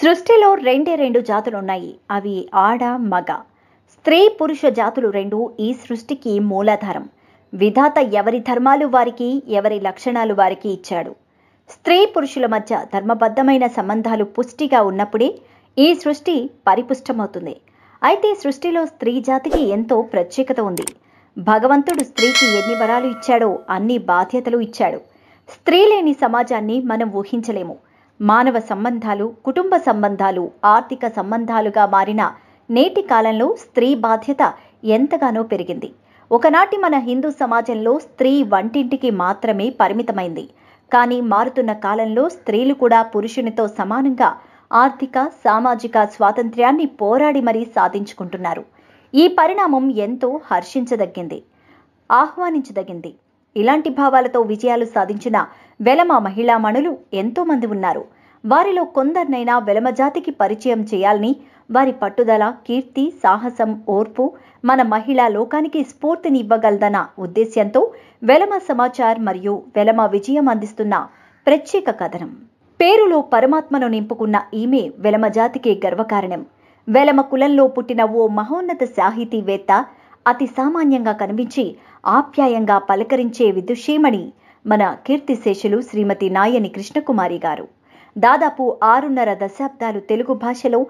సృష్టిలో రెండే రెండు జాతులున్నాయి అవి ఆడ మగ స్త్రీ పురుష జాతులు రెండు ఈ సృష్టికి మూలాధారం విధాత ఎవరి ధర్మాలు వారికి ఎవరి లక్షణాలు వారికి ఇచ్చాడు స్త్రీ పురుషుల మధ్య ధర్మబద్ధమైన సంబంధాలు పుష్టిగా ఉన్నప్పుడే ఈ సృష్టి పరిపుష్టమవుతుంది అయితే సృష్టిలో స్త్రీ జాతికి ఎంతో ప్రత్యేకత ఉంది భగవంతుడు స్త్రీకి ఎన్ని వరాలు ఇచ్చాడో అన్ని బాధ్యతలు ఇచ్చాడు స్త్రీ లేని సమాజాన్ని మనం ఊహించలేము మానవ సంబంధాలు కుటుంబ సంబంధాలు ఆర్థిక సంబంధాలుగా మారిన నేటి కాలంలో స్త్రీ బాధ్యత ఎంతగానో పెరిగింది ఒకనాటి మన హిందూ సమాజంలో స్త్రీ వంటింటికి మాత్రమే పరిమితమైంది కానీ మారుతున్న కాలంలో స్త్రీలు కూడా పురుషునితో సమానంగా ఆర్థిక సామాజిక స్వాతంత్ర్యాన్ని పోరాడి మరీ సాధించుకుంటున్నారు ఈ పరిణామం ఎంతో హర్షించదగ్గింది ఆహ్వానించదగింది ఇలాంటి భావాలతో విజయాలు సాధించిన వెలమ మహిళా మణులు ఎంతో మంది ఉన్నారు వారిలో కొందరినైనా వెలమ జాతికి పరిచయం చేయాలని వారి పట్టుదల కీర్తి సాహసం ఓర్పు మన మహిళా లోకానికి స్ఫూర్తిని ఇవ్వగలదన్న ఉద్దేశ్యంతో వెలమ సమాచార్ మరియు వెలమ విజయం అందిస్తున్న ప్రత్యేక కథనం పేరులో పరమాత్మను నింపుకున్న ఈమె వెలమ జాతికి గర్వకారణం వెలమ కులంలో పుట్టిన ఓ మహోన్నత సాహితీవేత్త అతి సామాన్యంగా కనిపించి ఆప్యాయంగా పలకరించే విదుషీమణి మన కీర్తిశేషులు శ్రీమతి నాయని కృష్ణకుమారి గారు దాదాపు ఆరున్నర దశాబ్దాలు తెలుగు భాషలో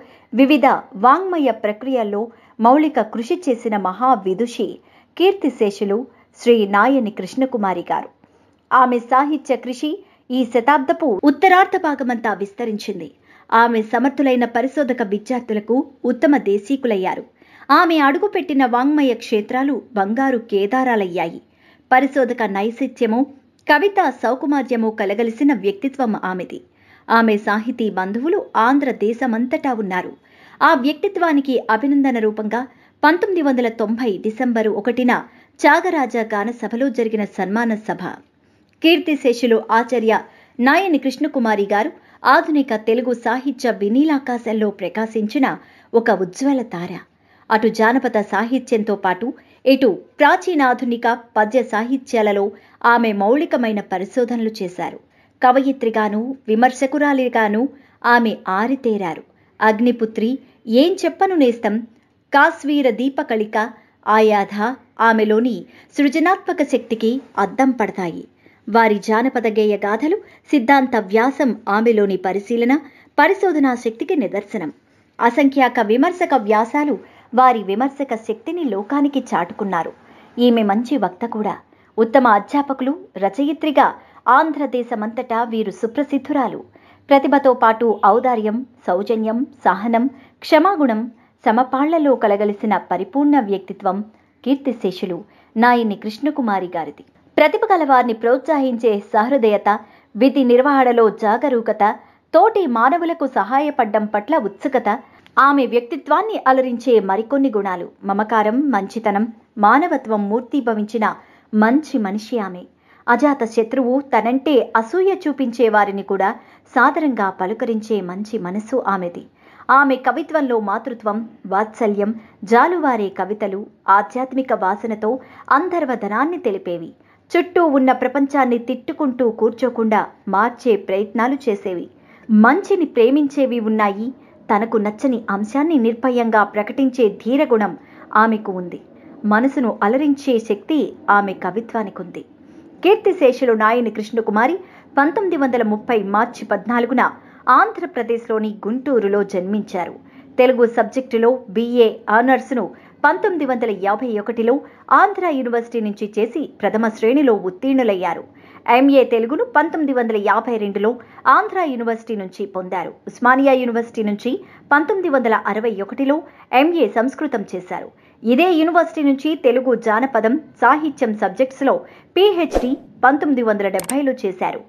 వివిధ వాంగ్మయ ప్రక్రియల్లో మౌలిక కృషి చేసిన మహా కీర్తి కీర్తిశేషులు శ్రీ నాయని కృష్ణకుమారి గారు ఆమె సాహిత్య కృషి ఈ శతాబ్దపు ఉత్తరార్థ భాగమంతా విస్తరించింది ఆమె సమర్థులైన పరిశోధక విద్యార్థులకు ఉత్తమ దేశీకులయ్యారు ఆమె అడుగుపెట్టిన వాంగ్మయ క్షేత్రాలు బంగారు కేదారాలయ్యాయి పరిశోధక నైసిత్యము కవిత సౌకుమార్యము కలగలిసిన వ్యక్తిత్వం ఆమెది ఆమె సాహితీ బంధువులు ఆంధ్ర దేశమంతటా ఉన్నారు ఆ వ్యక్తిత్వానికి అభినందన రూపంగా పంతొమ్మిది వందల తొంభై డిసెంబరు ఒకటిన త్యాగరాజ గాన సభలో జరిగిన సన్మాన సభ కీర్తిశేషులు ఆచార్య నాయని కృష్ణకుమారి గారు ఆధునిక తెలుగు సాహిత్య వినీలాకాశంలో ప్రకాశించిన ఒక ఉజ్వల తార అటు జానపద సాహిత్యంతో పాటు ఇటు ప్రాచీనాధునిక పద్య సాహిత్యాలలో ఆమె మౌలికమైన పరిశోధనలు చేశారు కవయిత్రిగాను విమర్శకురాలిగాను ఆమె ఆరితేరారు అగ్నిపుత్రి ఏం చెప్పను నేస్తం కాశ్వీర దీపకళిక ఆయాధ ఆమెలోని సృజనాత్మక శక్తికి అద్దం పడతాయి వారి జానపద గేయ గాథలు సిద్ధాంత వ్యాసం ఆమెలోని పరిశీలన పరిశోధనా శక్తికి నిదర్శనం అసంఖ్యాక విమర్శక వ్యాసాలు వారి విమర్శక శక్తిని లోకానికి చాటుకున్నారు ఈమె మంచి వక్త కూడా ఉత్తమ అధ్యాపకులు రచయిత్రిగా ఆంధ్రదేశమంతటా వీరు సుప్రసిద్ధురాలు ప్రతిభతో పాటు ఔదార్యం సౌజన్యం సహనం క్షమాగుణం సమపాళ్లలో కలగలిసిన పరిపూర్ణ వ్యక్తిత్వం కీర్తిశేషులు నాయని కృష్ణకుమారి గారిది ప్రతిభ వారిని ప్రోత్సహించే సహృదయత విధి నిర్వహణలో జాగరూకత తోటి మానవులకు సహాయపడ్డం పట్ల ఉత్సుకత ఆమె వ్యక్తిత్వాన్ని అలరించే మరికొన్ని గుణాలు మమకారం మంచితనం మానవత్వం మూర్తిభవించిన మంచి మనిషి ఆమె అజాత శత్రువు తనంటే అసూయ చూపించే వారిని కూడా సాదరంగా పలుకరించే మంచి మనసు ఆమెది ఆమె కవిత్వంలో మాతృత్వం వాత్సల్యం జాలువారే కవితలు ఆధ్యాత్మిక వాసనతో అంధర్వధనాన్ని తెలిపేవి చుట్టూ ఉన్న ప్రపంచాన్ని తిట్టుకుంటూ కూర్చోకుండా మార్చే ప్రయత్నాలు చేసేవి మంచిని ప్రేమించేవి ఉన్నాయి తనకు నచ్చని అంశాన్ని నిర్భయంగా ప్రకటించే ధీరగుణం ఆమెకు ఉంది మనసును అలరించే శక్తి ఆమె కవిత్వానికి ఉంది కీర్తిశేషులు నాయని కృష్ణకుమారి పంతొమ్మిది వందల ముప్పై మార్చి పద్నాలుగున ఆంధ్రప్రదేశ్లోని గుంటూరులో జన్మించారు తెలుగు సబ్జెక్టులో బీఏ ఆనర్స్ను పంతొమ్మిది వందల యాభై ఒకటిలో ఆంధ్ర యూనివర్సిటీ నుంచి చేసి ప్రథమ శ్రేణిలో ఉత్తీర్ణులయ్యారు ఎంఏ తెలుగును పంతొమ్మిది వందల యాభై రెండులో ఆంధ్ర యూనివర్సిటీ నుంచి పొందారు ఉస్మానియా యూనివర్సిటీ నుంచి పంతొమ్మిది వందల అరవై ఒకటిలో ఎంఏ సంస్కృతం చేశారు ఇదే యూనివర్సిటీ నుంచి తెలుగు జానపదం సాహిత్యం సబ్జెక్ట్స్లో పిహెచ్డి పంతొమ్మిది వందల డెబ్బైలో చేశారు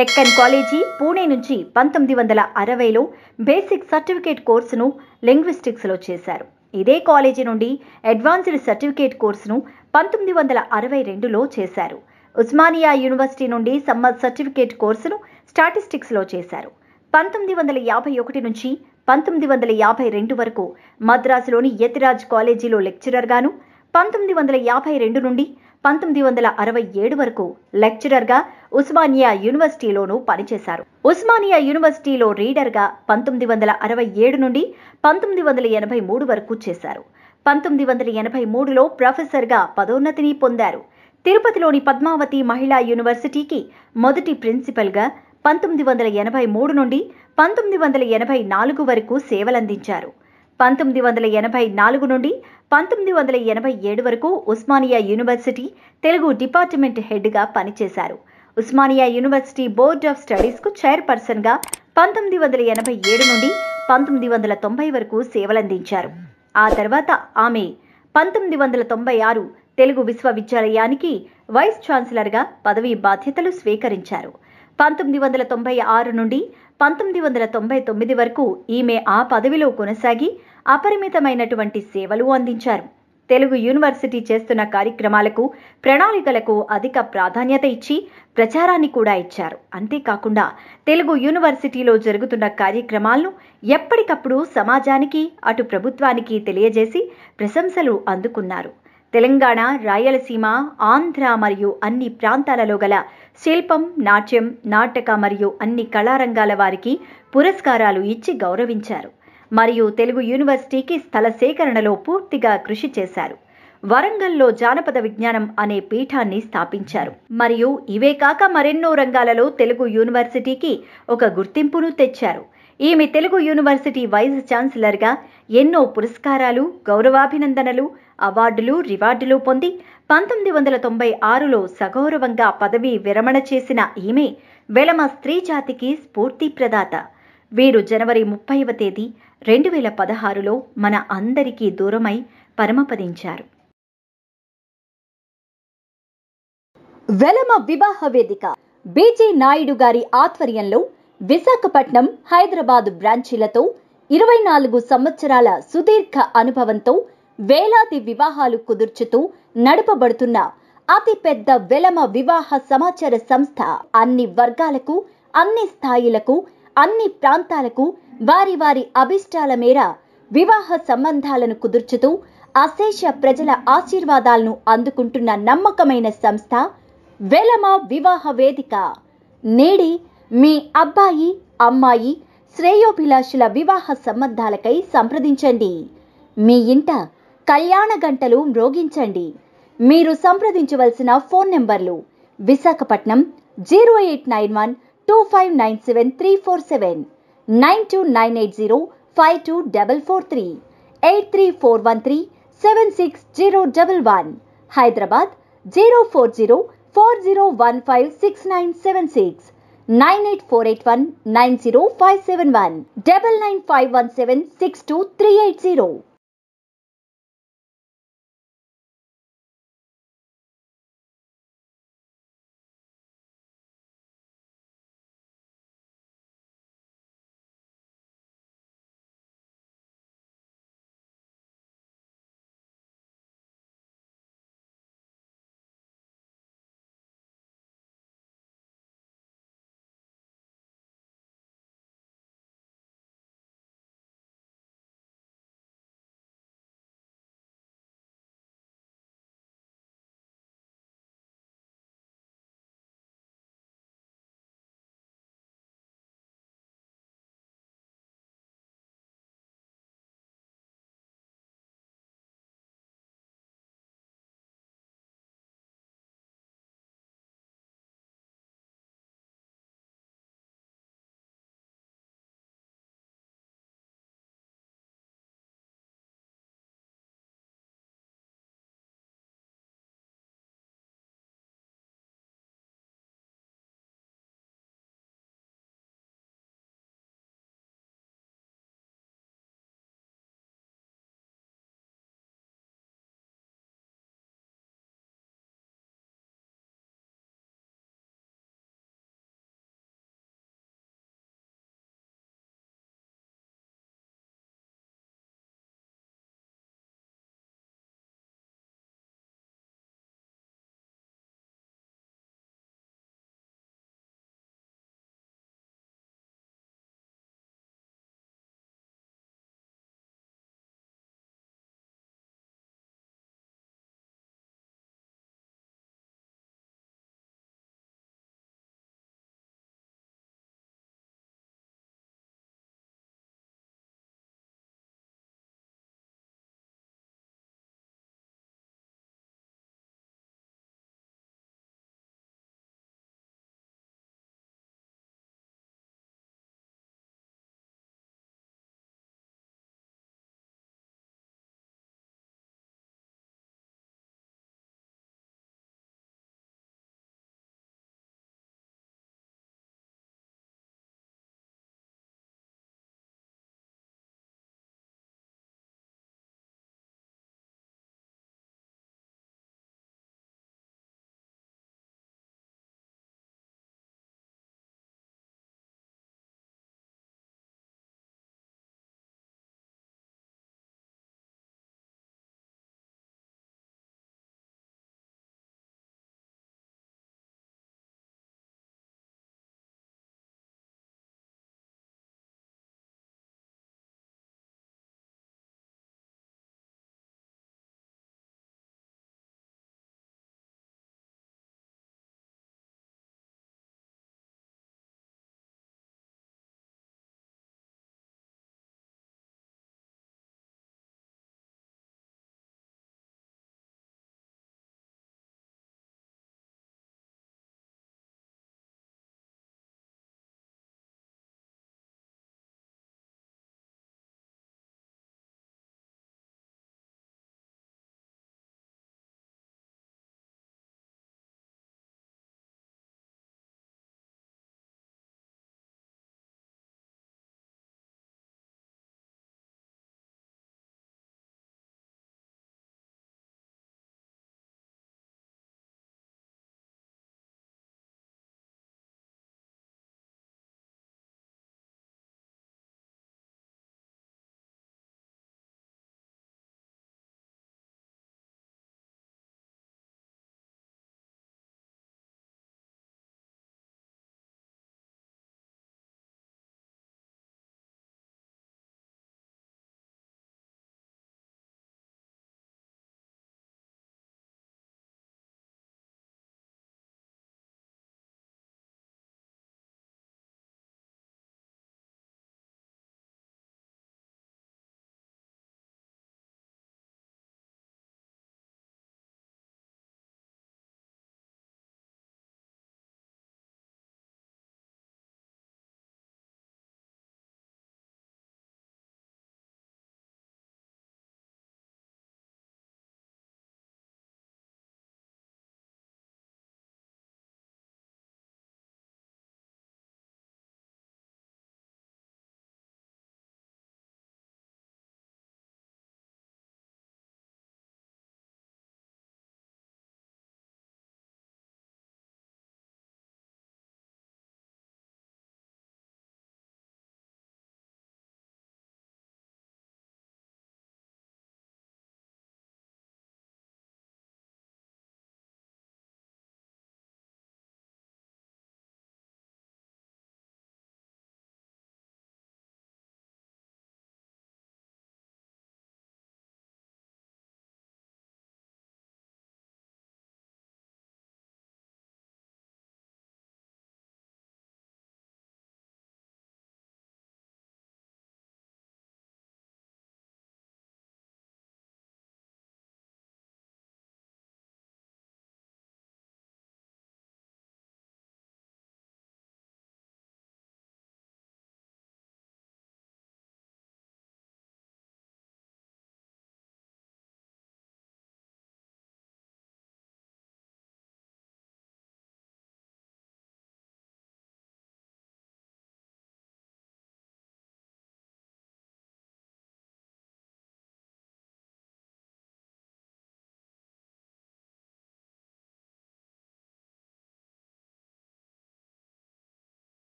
డెక్కన్ కాలేజీ పూణే నుంచి పంతొమ్మిది వందల అరవైలో బేసిక్ సర్టిఫికేట్ కోర్సును లింగ్విస్టిక్స్లో చేశారు ఇదే కాలేజీ నుండి అడ్వాన్స్డ్ సర్టిఫికేట్ కోర్సును పంతొమ్మిది వందల అరవై రెండులో చేశారు ఉస్మానియా యూనివర్సిటీ నుండి సమ్మర్ సర్టిఫికేట్ కోర్సును స్టాటిస్టిక్స్లో చేశారు పంతొమ్మిది వందల యాభై ఒకటి నుంచి పంతొమ్మిది వందల యాభై రెండు వరకు మద్రాసులోని యతిరాజ్ కాలేజీలో లెక్చరర్గాను పంతొమ్మిది వందల యాభై రెండు నుండి పంతొమ్మిది వందల అరవై ఏడు వరకు లెక్చరర్గా ఉస్మానియా యూనివర్సిటీలోనూ పనిచేశారు ఉస్మానియా యూనివర్సిటీలో రీడర్గా పంతొమ్మిది వందల అరవై ఏడు నుండి పంతొమ్మిది వందల ఎనభై మూడు వరకు చేశారు పంతొమ్మిది వందల ఎనభై మూడులో ప్రొఫెసర్గా పదోన్నతిని పొందారు తిరుపతిలోని పద్మావతి మహిళా యూనివర్సిటీకి మొదటి ప్రిన్సిపల్గా పంతొమ్మిది వందల ఎనభై మూడు నుండి పంతొమ్మిది వందల ఎనభై నాలుగు వరకు సేవలందించారు పంతొమ్మిది వందల ఎనభై నాలుగు నుండి పంతొమ్మిది వందల ఎనభై ఏడు వరకు ఉస్మానియా యూనివర్సిటీ తెలుగు డిపార్ట్మెంట్ హెడ్గా పనిచేశారు ఉస్మానియా యూనివర్సిటీ బోర్డ్ ఆఫ్ స్టడీస్కు చైర్పర్సన్గా పంతొమ్మిది వందల ఎనభై ఏడు నుండి పంతొమ్మిది వందల తొంభై వరకు సేవలందించారు ఆ తర్వాత ఆమె పంతొమ్మిది వందల తొంభై ఆరు తెలుగు విశ్వవిద్యాలయానికి వైస్ ఛాన్సలర్గా పదవీ బాధ్యతలు స్వీకరించారు పంతొమ్మిది వందల తొంభై ఆరు నుండి పంతొమ్మిది వందల తొంభై తొమ్మిది వరకు ఈమె ఆ పదవిలో కొనసాగి అపరిమితమైనటువంటి సేవలు అందించారు తెలుగు యూనివర్సిటీ చేస్తున్న కార్యక్రమాలకు ప్రణాళికలకు అధిక ప్రాధాన్యత ఇచ్చి ప్రచారాన్ని కూడా ఇచ్చారు అంతేకాకుండా తెలుగు యూనివర్సిటీలో జరుగుతున్న కార్యక్రమాలను ఎప్పటికప్పుడు సమాజానికి అటు ప్రభుత్వానికి తెలియజేసి ప్రశంసలు అందుకున్నారు తెలంగాణ రాయలసీమ ఆంధ్ర మరియు అన్ని ప్రాంతాలలో గల శిల్పం నాట్యం నాటక మరియు అన్ని కళారంగాల వారికి పురస్కారాలు ఇచ్చి గౌరవించారు మరియు తెలుగు యూనివర్సిటీకి స్థల సేకరణలో పూర్తిగా కృషి చేశారు వరంగల్లో జానపద విజ్ఞానం అనే పీఠాన్ని స్థాపించారు మరియు ఇవే కాక మరెన్నో రంగాలలో తెలుగు యూనివర్సిటీకి ఒక గుర్తింపును తెచ్చారు ఈమె తెలుగు యూనివర్సిటీ వైస్ ఛాన్సలర్గా ఎన్నో పురస్కారాలు గౌరవాభినందనలు అవార్డులు రివార్డులు పొంది పంతొమ్మిది వందల తొంభై ఆరులో సగౌరవంగా పదవి విరమణ చేసిన ఈమె వెలమ స్త్రీ జాతికి స్ఫూర్తి ప్రదాత వీరు జనవరి ముప్పైవ తేదీ రెండు వేల పదహారులో మన అందరికీ దూరమై పరమపదించారు వెలమ వివాహ వేదిక బీజే నాయుడు గారి ఆధ్వర్యంలో విశాఖపట్నం హైదరాబాద్ బ్రాంచీలతో ఇరవై నాలుగు సంవత్సరాల సుదీర్ఘ అనుభవంతో వేలాది వివాహాలు కుదుర్చుతూ నడపబడుతున్న అతిపెద్ద వెలమ వివాహ సమాచార సంస్థ అన్ని వర్గాలకు అన్ని స్థాయిలకు అన్ని ప్రాంతాలకు వారి వారి అభిష్టాల మేర వివాహ సంబంధాలను కుదుర్చుతూ అశేష ప్రజల ఆశీర్వాదాలను అందుకుంటున్న నమ్మకమైన సంస్థ వెలమ వివాహ వేదిక నేడి మీ అబ్బాయి అమ్మాయి శ్రేయోభిలాషుల వివాహ సంబంధాలకై సంప్రదించండి మీ ఇంట కళ్యాణ గంటలు మ్రోగించండి మీరు సంప్రదించవలసిన ఫోన్ నెంబర్లు Visakhapatnam zero eight nine one two five nine seven three four seven nine two nine eight zero five two double four three eight three four one three seven six zero double one Hyderabad zero four zero four zero one five six nine seven six nine eight four eight one nine zero five seven one double nine five one seven six two three eight zero